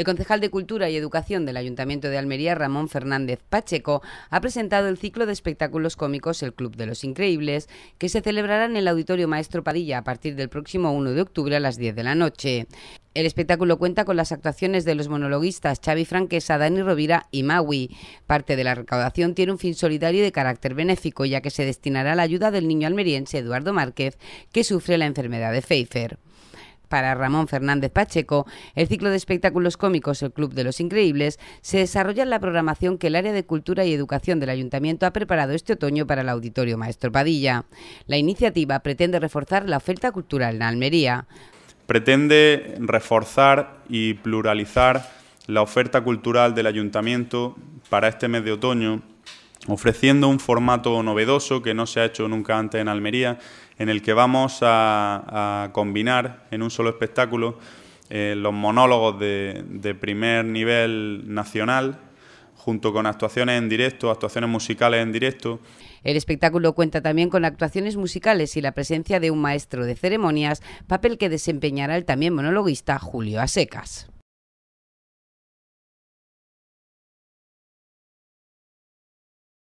El concejal de Cultura y Educación del Ayuntamiento de Almería, Ramón Fernández Pacheco, ha presentado el ciclo de espectáculos cómicos El Club de los Increíbles, que se celebrará en el Auditorio Maestro Padilla a partir del próximo 1 de octubre a las 10 de la noche. El espectáculo cuenta con las actuaciones de los monologuistas Xavi Franquesa, Dani Rovira y Maui. Parte de la recaudación tiene un fin solidario de carácter benéfico, ya que se destinará a la ayuda del niño almeriense Eduardo Márquez, que sufre la enfermedad de Pfeiffer para Ramón Fernández Pacheco, el ciclo de espectáculos cómicos El Club de los Increíbles se desarrolla en la programación que el área de Cultura y Educación del Ayuntamiento ha preparado este otoño para el Auditorio Maestro Padilla. La iniciativa pretende reforzar la oferta cultural en Almería. Pretende reforzar y pluralizar la oferta cultural del Ayuntamiento para este mes de otoño ofreciendo un formato novedoso que no se ha hecho nunca antes en Almería, en el que vamos a, combinar en un solo espectáculo eh, los monólogos de, de primer nivel nacional, junto con actuaciones en directo, actuaciones musicales en directo. El espectáculo cuenta también con actuaciones musicales y la presencia de un maestro de ceremonias, papel que desempeñará el también monologuista Julio Asecas.